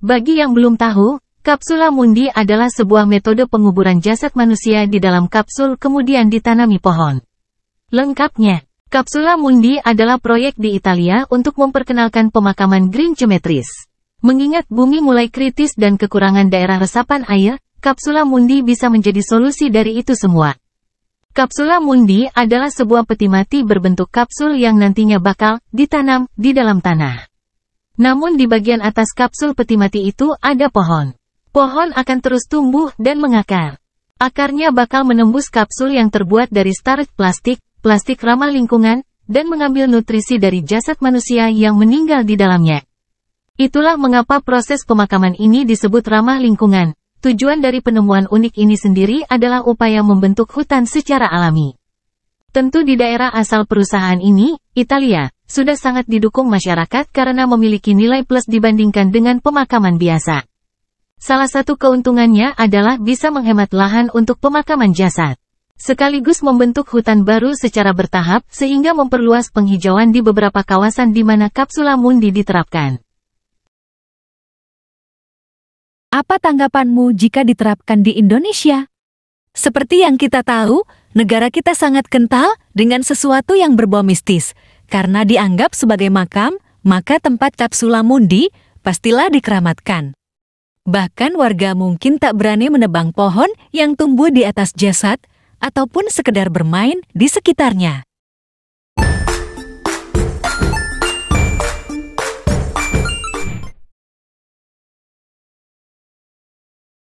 Bagi yang belum tahu, kapsula mundi adalah sebuah metode penguburan jasad manusia di dalam kapsul kemudian ditanami pohon. Lengkapnya, kapsula mundi adalah proyek di Italia untuk memperkenalkan pemakaman Green geometris. Mengingat bumi mulai kritis dan kekurangan daerah resapan air, kapsula mundi bisa menjadi solusi dari itu semua. Kapsula mundi adalah sebuah peti mati berbentuk kapsul yang nantinya bakal ditanam di dalam tanah. Namun di bagian atas kapsul peti mati itu ada pohon. Pohon akan terus tumbuh dan mengakar. Akarnya bakal menembus kapsul yang terbuat dari starch plastik, plastik ramah lingkungan, dan mengambil nutrisi dari jasad manusia yang meninggal di dalamnya. Itulah mengapa proses pemakaman ini disebut ramah lingkungan. Tujuan dari penemuan unik ini sendiri adalah upaya membentuk hutan secara alami. Tentu di daerah asal perusahaan ini, Italia, sudah sangat didukung masyarakat karena memiliki nilai plus dibandingkan dengan pemakaman biasa. Salah satu keuntungannya adalah bisa menghemat lahan untuk pemakaman jasad. Sekaligus membentuk hutan baru secara bertahap sehingga memperluas penghijauan di beberapa kawasan di mana kapsula mundi diterapkan. Apa tanggapanmu jika diterapkan di Indonesia? Seperti yang kita tahu, negara kita sangat kental dengan sesuatu yang berbau mistis. Karena dianggap sebagai makam, maka tempat kapsula mundi pastilah dikeramatkan. Bahkan warga mungkin tak berani menebang pohon yang tumbuh di atas jasad ataupun sekedar bermain di sekitarnya.